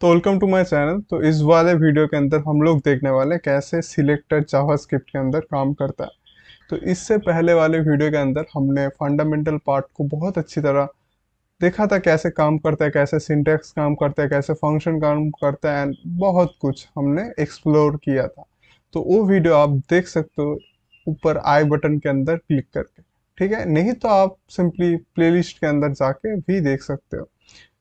तो welcome to my channel तो इस वाले वीडियो के अंदर हम लोग देखने वाले कैसे सिलेक्टर जावास्क्रिप्ट के अंदर काम करता है तो इससे पहले वाले वीडियो के अंदर हमने फंडामेंटल पार्ट को बहुत अच्छी तरह देखा था कैसे काम करता है कैसे सिंटेक्स काम करता है कैसे फंक्शन काम करता है एंड बहुत कुछ हमने एक्सप्लोर किया था तो वो वीडियो आप देख सकते हो ऊपर आई बटन के अंदर क्लिक करके ठीक है नहीं तो आप सिंपली प्लेलिस्ट के अंदर जाके भी देख सकते हो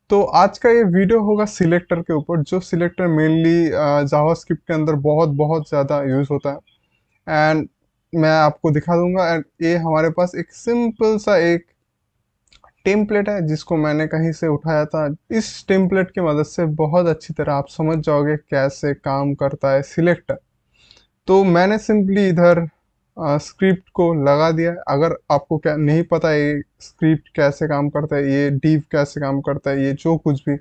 तो आज का ये वीडियो होगा सिलेक्टर के ऊपर जो सिलेक्टर मेनली जावास्क्रिप्ट के अंदर बहुत बहुत ज़्यादा यूज़ होता है एंड मैं आपको दिखा दूंगा एंड ये हमारे पास एक सिंपल सा एक टेम्पलेट है जिसको मैंने कहीं से उठाया था इस टेम्पलेट की मदद से बहुत अच्छी तरह आप समझ जाओगे कैसे काम करता है सिलेक्टर तो मैंने सिंपली इधर स्क्रिप्ट को लगा दिया अगर आपको क्या नहीं पता ये स्क्रिप्ट कैसे काम करता है ये डीव कैसे काम करता है ये जो कुछ भी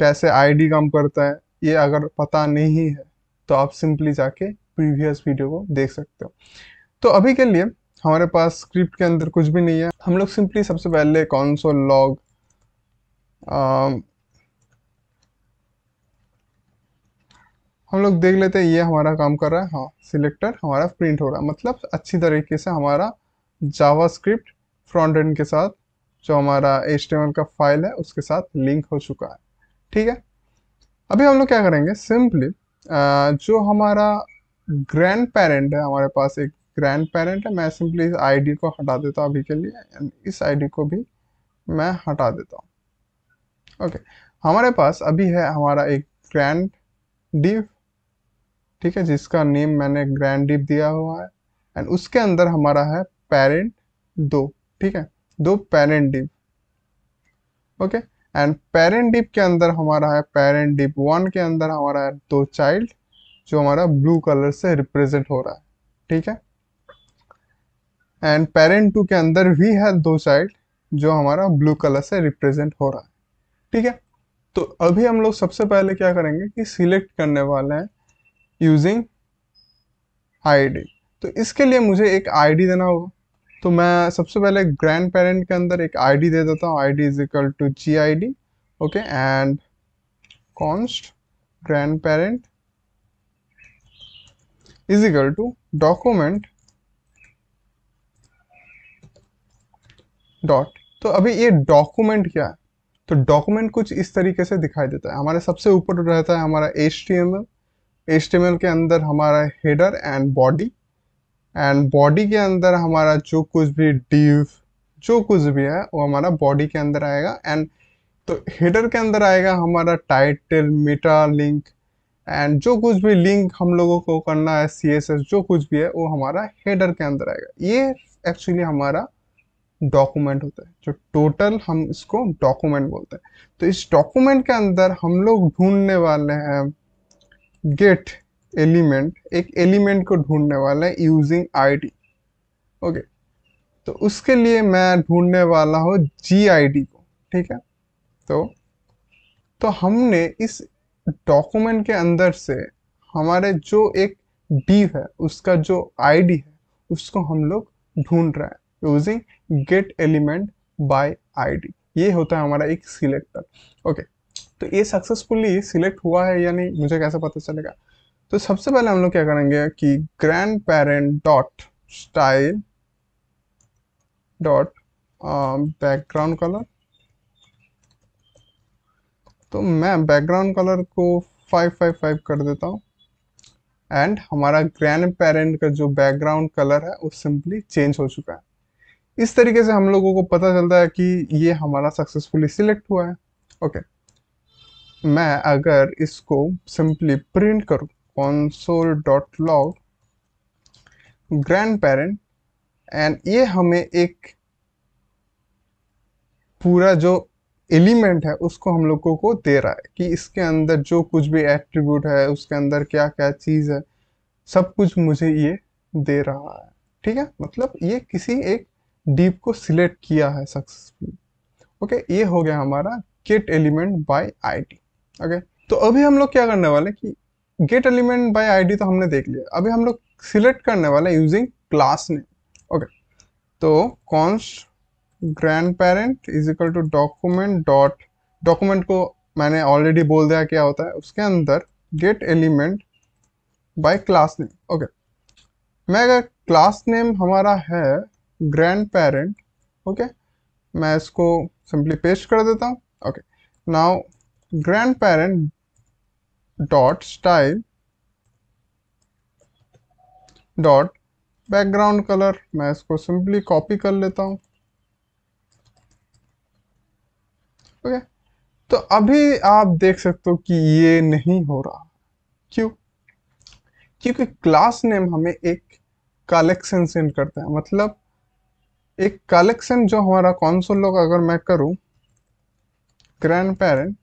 कैसे आईडी काम करता है ये अगर पता नहीं है तो आप सिंपली जाके प्रीवियस वीडियो को देख सकते हो तो अभी के लिए हमारे पास स्क्रिप्ट के अंदर कुछ भी नहीं है हम लोग सिंपली सबसे पहले कौन सो लॉग हम लोग देख लेते हैं ये हमारा काम कर रहा है हाँ सिलेक्टर हमारा प्रिंट हो रहा है मतलब अच्छी तरीके से हमारा जावास्क्रिप्ट फ्रंट एंड के साथ जो हमारा एच का फाइल है उसके साथ लिंक हो चुका है ठीक है अभी हम लोग क्या करेंगे सिंपली जो हमारा ग्रैंड पेरेंट है हमारे पास एक ग्रैंड पेरेंट है मैं सिंपली इस आई को हटा देता हूँ अभी के लिए इस आई को भी मैं हटा देता हूँ ओके हमारे पास अभी है हमारा एक ग्रैंड डी ठीक है जिसका नेम मैंने ग्रैंडिप दिया हुआ है एंड उसके अंदर हमारा है पेरेंट दो ठीक है दो parent div okay and parent div के अंदर हमारा है पेरेंट डिप वन के अंदर हमारा है दो चाइल्ड जो हमारा ब्लू कलर से रिप्रेजेंट हो रहा है ठीक है एंड पेरेंट टू के अंदर भी है दो चाइल्ड जो हमारा ब्लू कलर से रिप्रेजेंट हो रहा है ठीक है तो अभी हम लोग सबसे पहले क्या करेंगे कि सिलेक्ट करने वाले हैं यूजिंग आईडी तो इसके लिए मुझे एक आईडी देना होगा तो मैं सबसे पहले ग्रैंड पेरेंट के अंदर एक आईडी दे देता हूँ ID is equal to G I D okay and const grand grandparent is equal to document dot तो अभी ये डॉक्यूमेंट क्या है तो डॉक्यूमेंट कुछ इस तरीके से दिखाई देता है हमारे सबसे ऊपर रहता है हमारा H T M L H के अंदर हमारा header and body and body के अंदर हमारा जो कुछ भी डीव जो कुछ भी है वो हमारा बॉडी के अंदर आएगा एंड तो हेडर के अंदर आएगा हमारा टाइटल मीटा लिंक एंड जो कुछ भी लिंक हम लोगों को करना है सी एस एस जो कुछ भी है वो हमारा हेडर के अंदर आएगा ये एक्चुअली हमारा डॉक्यूमेंट होता है जो टोटल हम इसको डॉक्यूमेंट बोलते हैं तो इस डॉक्यूमेंट के अंदर हम लोग ढूंढने वाले हैं गेट एलिमेंट एक एलिमेंट को ढूंढने वाला है यूजिंग आई ओके तो उसके लिए मैं ढूंढने वाला हूँ जी को ठीक है तो तो हमने इस डॉक्यूमेंट के अंदर से हमारे जो एक डीव है उसका जो आईडी है उसको हम लोग ढूंढ रहे हैं using get element by ID ये होता है हमारा एक सिलेक्टर ओके okay. तो ये सक्सेसफुली सिलेक्ट हुआ है या नहीं मुझे कैसे पता चलेगा तो सबसे पहले हम लोग क्या करेंगे कि grandparent dot style dot background colour तो मैं बैकग्राउंड कलर को 555 कर देता हूँ एंड हमारा ग्रैंड पेरेंट का जो बैकग्राउंड कलर है वो सिंपली चेंज हो चुका है इस तरीके से हम लोगों को पता चलता है कि ये हमारा सक्सेसफुली सिलेक्ट हुआ है ओके okay. मैं अगर इसको सिंपली प्रिंट करूँ console dot log grandparent and ये हमें एक पूरा जो एलिमेंट है उसको हम लोगों को दे रहा है कि इसके अंदर जो कुछ भी एट्रीब्यूट है उसके अंदर क्या क्या चीज़ है सब कुछ मुझे ये दे रहा है ठीक है मतलब ये किसी एक डीप को सिलेक्ट किया है सक्सेसफुली ओके ये हो गया हमारा get element by ID okay तो अभी हम लोग क्या करने वाले कि गेट एलिमेंट बाय आईडी तो हमने देख लिया अभी हम लोग सिलेक्ट करने वाले यूजिंग क्लास नेम ओके तो const grandparent is equal to document dot document को मैंने ऑलरेडी बोल दिया क्या होता है उसके अंदर get element by class name okay मैं अगर क्लास नेम हमारा है ग्रैंड पेरेंट ओके मैं इसको सिंपली पेस्ट कर देता हूँ okay now grandparent dot style dot background colour मैं इसको सिंपली कॉपी कर लेता हूँ okay. तो अभी आप देख सकते हो कि ये नहीं हो रहा क्यों क्योंकि क्लास नेम हमें एक कलेक्शन सेंड करता है मतलब एक कलेक्शन जो हमारा कौन सा लोग अगर मैं करूं ग्रैंड पेरेंट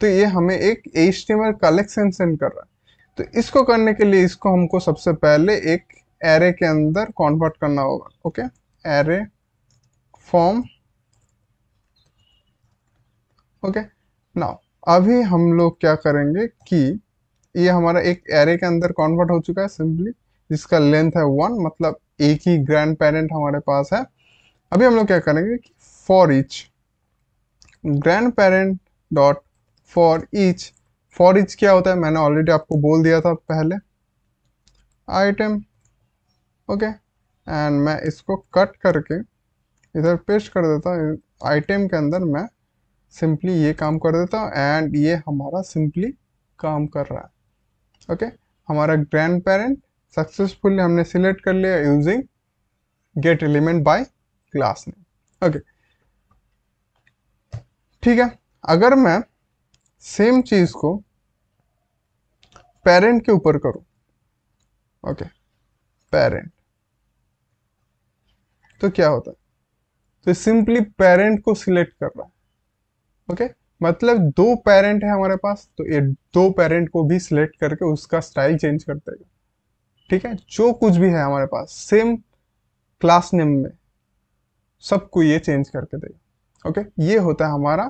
तो ये हमें एक एच कलेक्शन सेंड कर रहा है तो इसको करने के लिए इसको हमको सबसे पहले एक एरे के अंदर कॉन्वर्ट करना होगा okay array form okay now अभी हम लोग क्या करेंगे कि ये हमारा एक एरे के अंदर कॉन्वर्ट हो चुका है सिंपली जिसका लेंथ है वन मतलब एक ही ग्रैंड पेरेंट हमारे पास है अभी हम लोग क्या करेंगे कि for each grandparent dot for each for each क्या होता है मैंने ऑलरेडी आपको बोल दिया था पहले आइटम ओके एंड मैं इसको कट करके इधर पेस्ट कर देता हूँ आइटम के अंदर मैं सिंपली ये काम कर देता हूँ एंड ये हमारा सिंपली काम कर रहा है ओके okay? हमारा ग्रैंड पेरेंट सक्सेसफुली हमने सिलेक्ट कर लिया using get element by class name okay ठीक है अगर मैं सेम चीज को पेरेंट के ऊपर करो ओके पेरेंट तो क्या होता है तो सिंपली पेरेंट को सिलेक्ट कर रहा है ओके मतलब दो पेरेंट है हमारे पास तो ये दो पेरेंट को भी सिलेक्ट करके उसका स्टाइल चेंज कर देगा ठीक है जो कुछ भी है हमारे पास सेम क्लास नेम में सबको ये चेंज करके देगा ओके ये होता है हमारा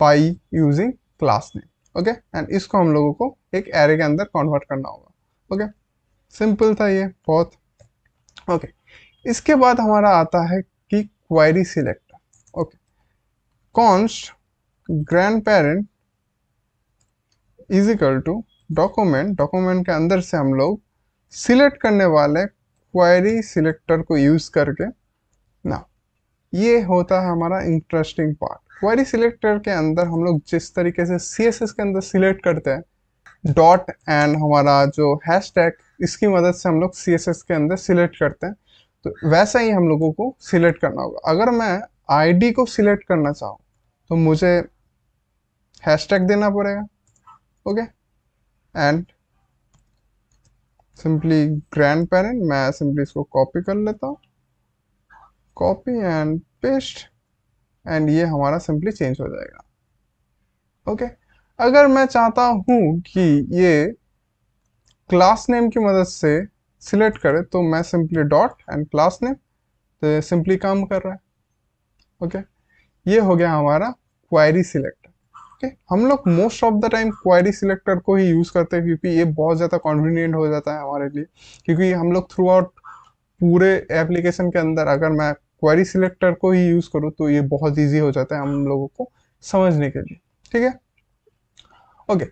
पाई using class name okay and इसको हम लोगों को एक एरे के अंदर कन्वर्ट करना होगा ओके सिंपल था ये बहुत ओके okay. इसके बाद हमारा आता है कि query selector okay const grand grandparent is equal to document document के अंदर से हम लोग सिलेक्ट करने वाले क्वायरी सिलेक्टर को यूज़ करके ना ये होता है हमारा इंटरेस्टिंग पार्ट क्वेरी सिलेक्टर के अंदर हम लोग जिस तरीके से सी के अंदर सिलेक्ट करते हैं डॉट एंड हमारा जो हैश टैग इसकी मदद से हम लोग सी के अंदर सिलेक्ट करते हैं तो वैसा ही हम लोगों को सिलेक्ट करना होगा अगर मैं आईडी को सिलेक्ट करना चाहूँ तो मुझे हैश टैग देना पड़ेगा okay and simply grand parent मैं सिंपली इसको कॉपी कर लेता हूँ कॉपी एंड पेस्ट एंड ये हमारा सिंपली चेंज हो जाएगा ओके okay? अगर मैं चाहता हूँ कि ये क्लास नेम की मदद से सिलेक्ट करे तो मैं simply dot and class name तो सिंपली काम कर रहा है ओके okay? ये हो गया हमारा क्वायरी सिलेक्टर ओके okay? हम लोग most of the time query selector को ही यूज़ करते हैं क्योंकि ये बहुत ज़्यादा कॉन्वीनियंट हो जाता है हमारे लिए क्योंकि हम लोग थ्रू आउट पूरे एप्लीकेशन के अंदर अगर मैं क्वारी सिलेक्टर को ही यूज़ करो तो ये बहुत ईजी हो जाता है हम लोगों को समझने के लिए ठीक है ओके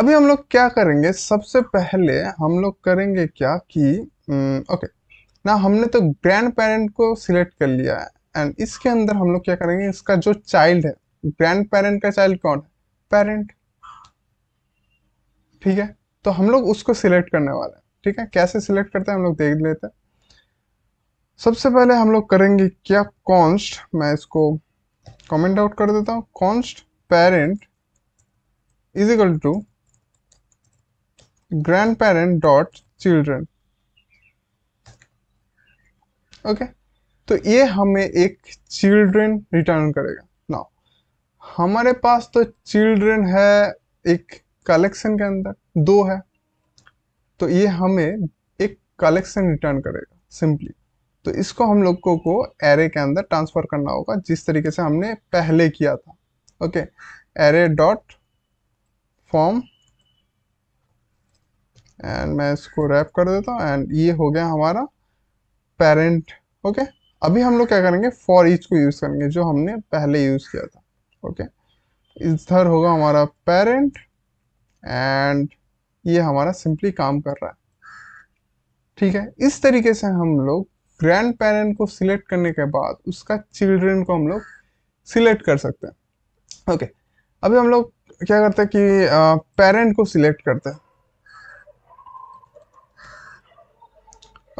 अभी हम लोग क्या करेंगे सबसे पहले हम लोग करेंगे क्या कि ओके हम्म, ना हमने तो ग्रैंड पेरेंट को सिलेक्ट कर लिया है एंड इसके अंदर हम लोग क्या करेंगे इसका जो चाइल्ड है ग्रैंड पेरेंट का चाइल्ड कौन है पेरेंट ठीक है तो हम लोग उसको सिलेक्ट करने वाले हैं ठीक है कैसे सिलेक्ट करते हैं हम लोग देख लेते हैं सबसे पहले हम लोग करेंगे क्या कॉन्स्ट मैं इसको कमेंट आउट कर देता हूँ const parent is equal to grandparent dot children okay तो ये हमें एक चिल्ड्रन रिटर्न करेगा ना हमारे पास तो चिल्ड्रेन है एक कलेक्शन के अंदर दो है तो ये हमें एक कलेक्शन रिटर्न करेगा सिंपली तो इसको हम को, को एरे के अंदर ट्रांसफ़र करना होगा जिस तरीके से हमने पहले किया था okay array dot form and मैं इसको रैप कर देता हूँ एंड ये हो गया हमारा पेरेंट ओके अभी हम लोग क्या करेंगे फॉर ईच को यूज़ करेंगे जो हमने पहले यूज़ किया था ओके इधर होगा हमारा पेरेंट एंड ये हमारा सिंपली काम कर रहा है ठीक है इस तरीके से हम लोग ग्रैंड पेरेंट को सिलेक्ट करने के बाद उसका चिल्ड्रन को हम लोग सिलेक्ट कर सकते हैं ओके अभी हम लोग क्या करते हैं कि पेरेंट को सिलेक्ट करते हैं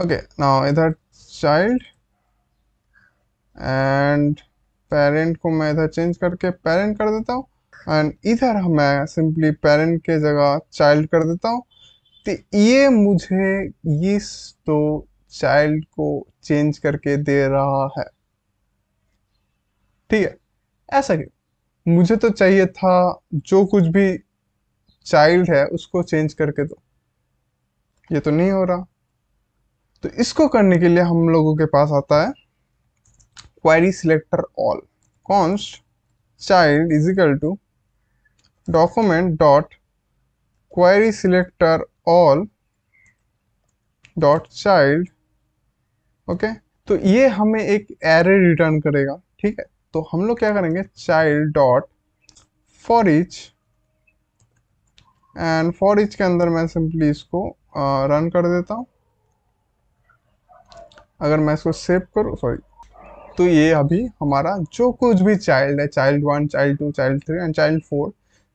ओके नाउ इधर चाइल्ड एंड पेरेंट को मैं इधर चेंज करके पेरेंट कर देता हूँ एंड इधर मैं सिंपली पेरेंट के जगह चाइल्ड कर देता हूँ तो ये मुझे ये तो चाइल्ड को चेंज करके दे रहा है ठीक है ऐसा क्यों मुझे तो चाहिए था जो कुछ भी चाइल्ड है उसको चेंज करके दो ये तो नहीं हो रहा तो इसको करने के लिए हम लोगों के पास आता है query selector all const child is equal to document dot query selector all dot child okay तो ये हमें एक एरे रिटर्न करेगा ठीक है तो हम लोग क्या करेंगे child dot for each and for each के अंदर मैं सिंपली इसको रन कर देता हूँ अगर मैं इसको सेव करूँ सॉरी तो ये अभी हमारा जो कुछ भी चाइल्ड है child one child two child three and child four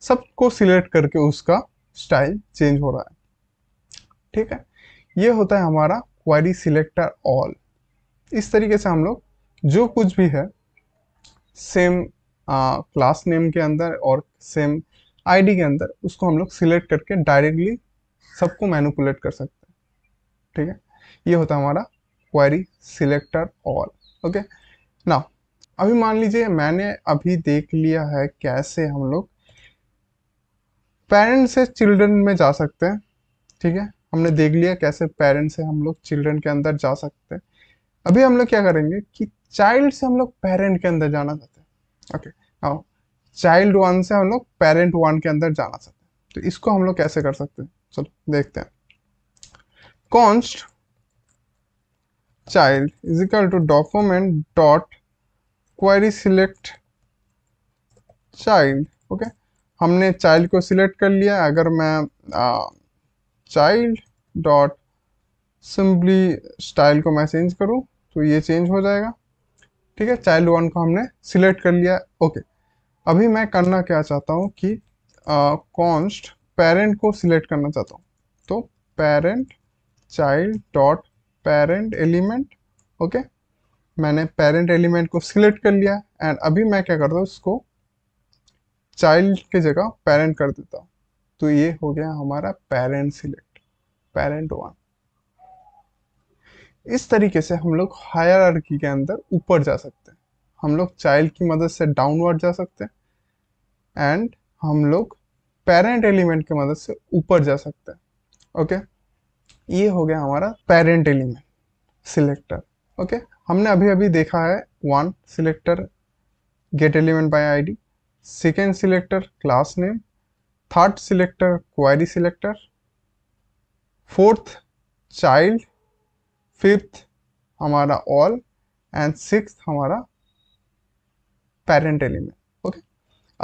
सबको सिलेक्ट करके उसका स्टाइल चेंज हो रहा है ठीक है ये होता है हमारा क्वारी सिलेक्टर ऑल इस तरीके से हम लोग जो कुछ भी है सेम क्लास नेम के अंदर और सेम आईडी के अंदर उसको हम लोग सिलेक्ट करके डायरेक्टली सबको मैनुपुलेट कर सकते हैं ठीक है ये होता हमारा क्वेरी सिलेक्टर ऑल ओके ना अभी मान लीजिए मैंने अभी देख लिया है कैसे हम लोग पेरेंट्स से चिल्ड्रन में जा सकते हैं ठीक है हमने देख लिया कैसे पेरेंट से हम लोग चिल्ड्रन के अंदर जा सकते हैं अभी हम लोग क्या करेंगे कि चाइल्ड से हम लोग पेरेंट के अंदर जाना चाहते हैं ओके हाँ चाइल्ड वन से हम लोग पेरेंट वन के अंदर जाना चाहते हैं तो इसको हम लोग कैसे कर सकते हैं चलो देखते हैं const child is equal to document dot dot select child okay हमने चाइल्ड को सिलेक्ट कर लिया अगर मैं चाइल्ड डॉट सिंपली स्टाइल को मैं चेंज करूँ तो ये चेंज हो जाएगा ठीक है चाइल्ड वन को हमने सिलेक्ट कर लिया ओके अभी मैं करना क्या चाहता हूँ कि कॉन्स्ट पेरेंट को सिलेक्ट करना चाहता हूँ तो parent child dot parent element okay मैंने पेरेंट एलिमेंट को सिलेक्ट कर लिया एंड अभी मैं क्या करता हूँ उसको चाइल्ड की जगह पेरेंट कर देता हूँ तो ये हो गया हमारा पेरेंट सिलेक्ट पेरेंट वन इस तरीके से हम लोग हायर आर्की के अंदर ऊपर जा सकते हैं हम लोग चाइल्ड की मदद से डाउनवर्ड जा सकते हैं एंड हम लोग पेरेंट एलिमेंट की मदद से ऊपर जा सकते हैं ओके ये हो गया हमारा पेरेंट एलिमेंट सिलेक्टर ओके हमने अभी अभी देखा है one selector get element by ID second selector class name third selector query selector fourth child fifth हमारा ऑल एंड सिक्स हमारा पेरेंट एलिमेंट ओके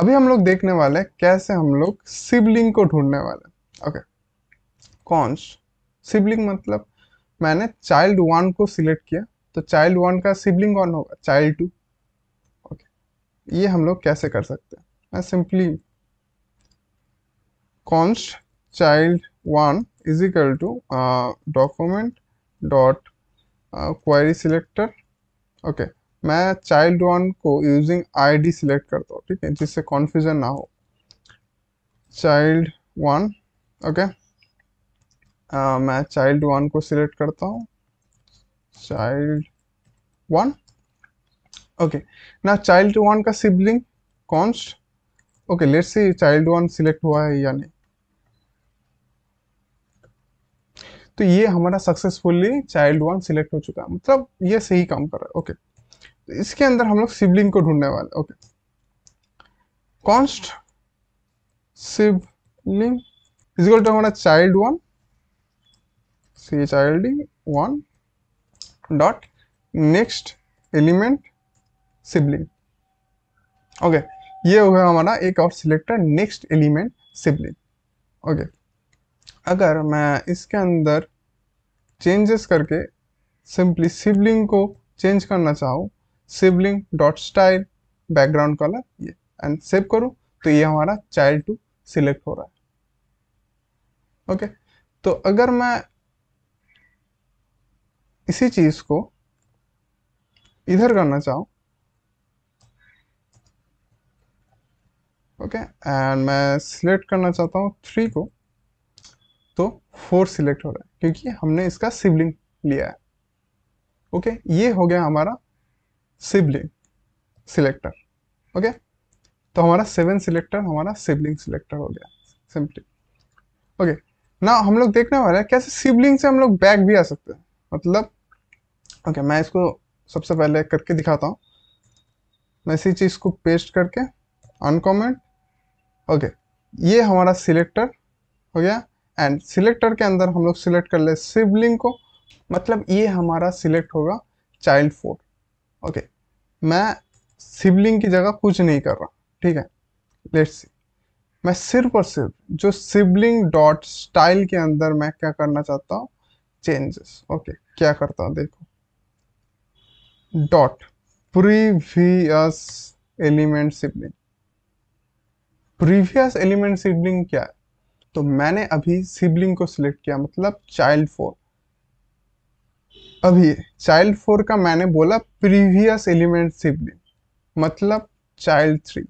अभी हम लोग देखने वाले कैसे हम लोग सिबलिंग को ढूंढने वाले ओके कॉन्स सिबलिंग मतलब मैंने चाइल्ड वन को सिलेक्ट किया तो चाइल्ड वन का सिबलिंग कौन होगा चाइल्ड टू ओके ये हम लोग कैसे कर सकते हैं मैं simply const child one is equal to document dot query selector okay मैं चाइल्ड वन को यूजिंग आईडी सिलेक्ट करता हूँ ठीक है जिससे कॉन्फ्यूजन ना हो चाइल्ड वन ओके मैं चाइल्ड वन को सिलेक्ट करता हूँ चाइल्ड वन ओके ना चाइल्ड वन का sibling const okay let's see child one select हुआ है या नहीं तो ये हमारा सक्सेसफुली चाइल्ड वन सिलेक्ट हो चुका है मतलब ये सही काम कर रहा है ओके तो इसके अंदर हम लोग सिबलिंग को ढूंढने वाले okay const sibling is equal to हमारा child one C H I L D one dot next element sibling okay ये हुआ हमारा एक और selected next element sibling okay अगर मैं इसके अंदर चेंजेस करके सिंपली सिबलिंग को चेंज करना चाहूँ sibling dot style background colour ये एंड सेव करूँ तो ये हमारा चाइल्ड टू सिलेक्ट हो रहा है ओके तो अगर मैं इसी चीज़ को इधर करना चाहूँ ओके एंड मैं सिलेक्ट करना चाहता हूँ थ्री को तो फोर सिलेक्ट हो रहा है क्योंकि हमने इसका सिबलिंग लिया है ओके okay? ये हो गया हमारा सिबलिंग सिलेक्टर ओके तो हमारा सेवन सिलेक्टर हमारा सिबलिंग सिलेक्टर हो गया सिंपली ओके ना हम लोग देखने वाले हैं कैसे सिबलिंग से हम लोग बैक भी आ सकते हैं मतलब ओके okay, मैं इसको सबसे पहले करके दिखाता हूँ मैं इसी चीज़ को पेस्ट करके अनकॉमेंट ओके ये हमारा सिलेक्टर हो गया एंड सिलेक्टर के अंदर हम लोग सिलेक्ट कर ले सिबलिंग को मतलब ये हमारा सिलेक्ट होगा चाइल्ड फोर ओके मैं सिबलिंग की जगह कुछ नहीं कर रहा ठीक है लेट्स सी मैं सिर्फ और सिर्फ जो सिबलिंग डॉट स्टाइल के अंदर मैं क्या करना चाहता हूँ चेंजेस ओके क्या करता हूँ देखो dot previous element sibling previous element sibling क्या है तो मैंने अभी सिबलिंग को सिलेक्ट किया मतलब चाइल्ड फोर अभी चाइल्ड फोर का मैंने बोला प्रीवियस एलिमेंट सिबलिंग मतलब चाइल्ड थ्री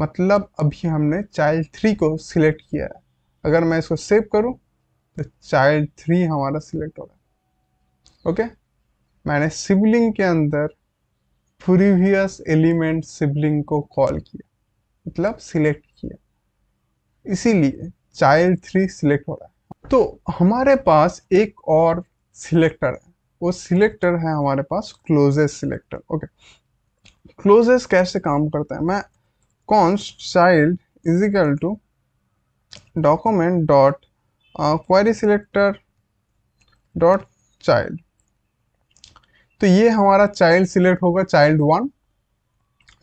मतलब अभी हमने चाइल्ड थ्री को सिलेक्ट किया है अगर मैं इसको सेव करूं तो चाइल्ड थ्री हमारा सिलेक्ट होगा ओके मैंने सिबलिंग के अंदर प्रीवियस एलिमेंट सिबलिंग को कॉल किया मतलब सिलेक्ट किया इसीलिए चाइल्ड थ्री सिलेक्ट हो रहा है तो हमारे पास एक और सिलेक्टर है वो सिलेक्टर है हमारे पास क्लोजेस्ट सिलेक्टर ओके क्लोजेस्ट कैसे काम करता है मैं const child is equal to document dot query selector dot child तो ये हमारा चाइल्ड सिलेक्ट होगा चाइल्ड वन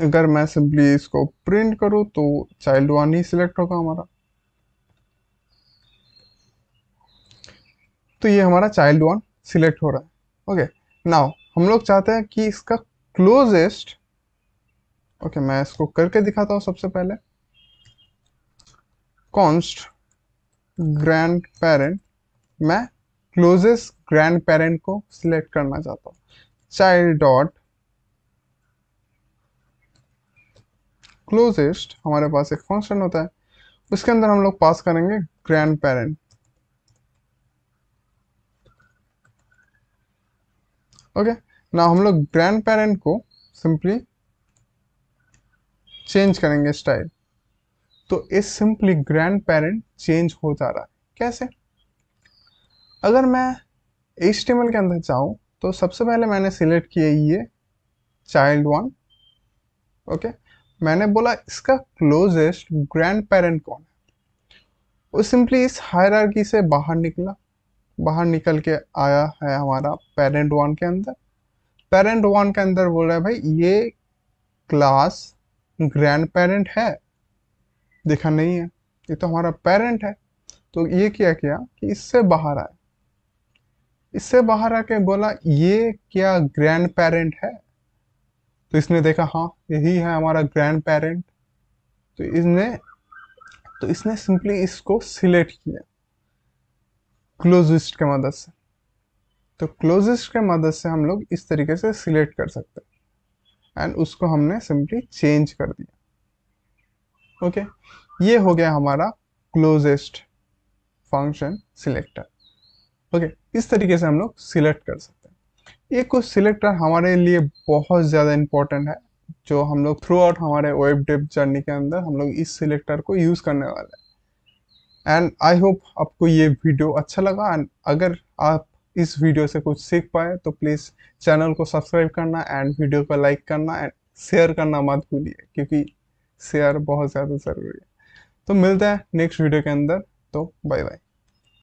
अगर मैं सिंपली इसको प्रिंट करूँ तो चाइल्ड वन ही सिलेक्ट होगा हमारा तो ये हमारा चाइल्ड वन सिलेक्ट हो रहा है ओके okay, नाउ हम लोग चाहते हैं कि इसका क्लोजेस्ट ओके okay, मैं इसको करके दिखाता हूँ सबसे पहले कॉन्स्ट ग्रैंड पेरेंट मैं क्लोजेस्ट ग्रैंड पेरेंट को सिलेक्ट करना चाहता हूँ चाइल्ड डॉट क्लोजेस्ट हमारे पास एक फंक्शन होता है उसके अंदर हम लोग पास करेंगे ग्रैंड पेरेंट ओके ना हम लोग ग्रैंड पेरेंट को सिंपली चेंज करेंगे स्टाइल तो इस सिंपली ग्रैंड पेरेंट चेंज हो जा रहा है कैसे अगर मैं एस्टिमल के अंदर जाऊं तो सबसे पहले मैंने सिलेक्ट किया ये चाइल्ड वन ओके मैंने बोला इसका क्लोजेस्ट ग्रैंड पेरेंट कौन है वो सिंपली इस हायरार्की से बाहर निकला बाहर निकल के आया है हमारा पेरेंट वन के अंदर पेरेंट वन के अंदर बोल रहा है भाई ये क्लास ग्रैंड पेरेंट है देखा नहीं है ये तो हमारा पेरेंट है तो ये क्या किया कि इससे बाहर आए इससे बाहर आके बोला ये क्या ग्रैंड पेरेंट है तो इसने देखा हाँ यही है हमारा ग्रैंड पेरेंट तो इसने तो इसने सिंपली इसको सिलेक्ट किया क्लोजिस्ट के मदद से तो क्लोजिस्ट के मदद से हम लोग इस तरीके से सिलेक्ट कर सकते हैं एंड उसको हमने सिंपली चेंज कर दिया ओके okay? ये हो गया हमारा क्लोजेस्ट फंक्शन सिलेक्टर ओके इस तरीके से हम लोग सिलेक्ट कर सकते हैं एक कुछ सिलेक्टर हमारे लिए बहुत ज़्यादा इंपॉर्टेंट है जो हम लोग थ्रू आउट हमारे वेब डेप जर्नी के अंदर हम लोग इस सिलेक्टर को यूज़ करने वाले हैं एंड आई होप आपको ये वीडियो अच्छा लगा एंड अगर आप इस वीडियो से कुछ सीख पाए तो प्लीज़ चैनल को सब्सक्राइब करना एंड वीडियो को लाइक करना एंड शेयर करना मत भूलिए क्योंकि शेयर बहुत ज़्यादा ज़रूरी है तो मिलता है नेक्स्ट वीडियो के अंदर तो बाय बाय